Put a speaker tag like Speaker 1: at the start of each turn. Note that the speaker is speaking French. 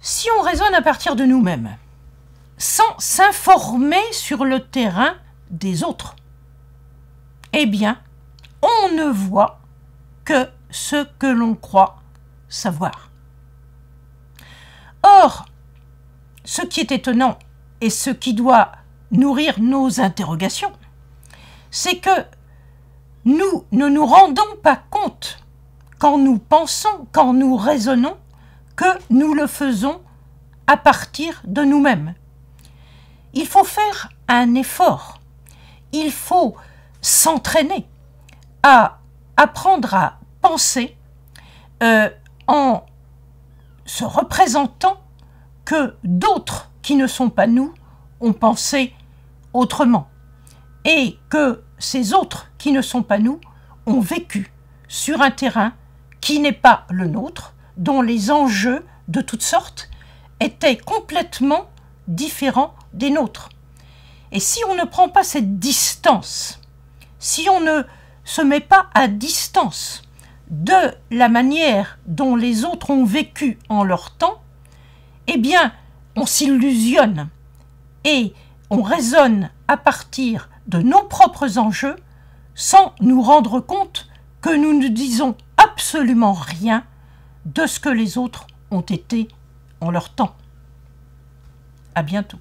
Speaker 1: Si on raisonne à partir de nous-mêmes, sans s'informer sur le terrain des autres, eh bien, on ne voit que ce que l'on croit savoir. Or, ce qui est étonnant et ce qui doit nourrir nos interrogations, c'est que nous ne nous rendons pas compte quand nous pensons, quand nous raisonnons, que nous le faisons à partir de nous-mêmes. Il faut faire un effort, il faut s'entraîner à apprendre à penser euh, en se représentant que d'autres qui ne sont pas nous ont pensé autrement et que ces autres qui ne sont pas nous ont vécu sur un terrain qui n'est pas le nôtre dont les enjeux, de toutes sortes, étaient complètement différents des nôtres. Et si on ne prend pas cette distance, si on ne se met pas à distance de la manière dont les autres ont vécu en leur temps, eh bien, on s'illusionne et on raisonne à partir de nos propres enjeux sans nous rendre compte que nous ne disons absolument rien de ce que les autres ont été en leur temps. À bientôt.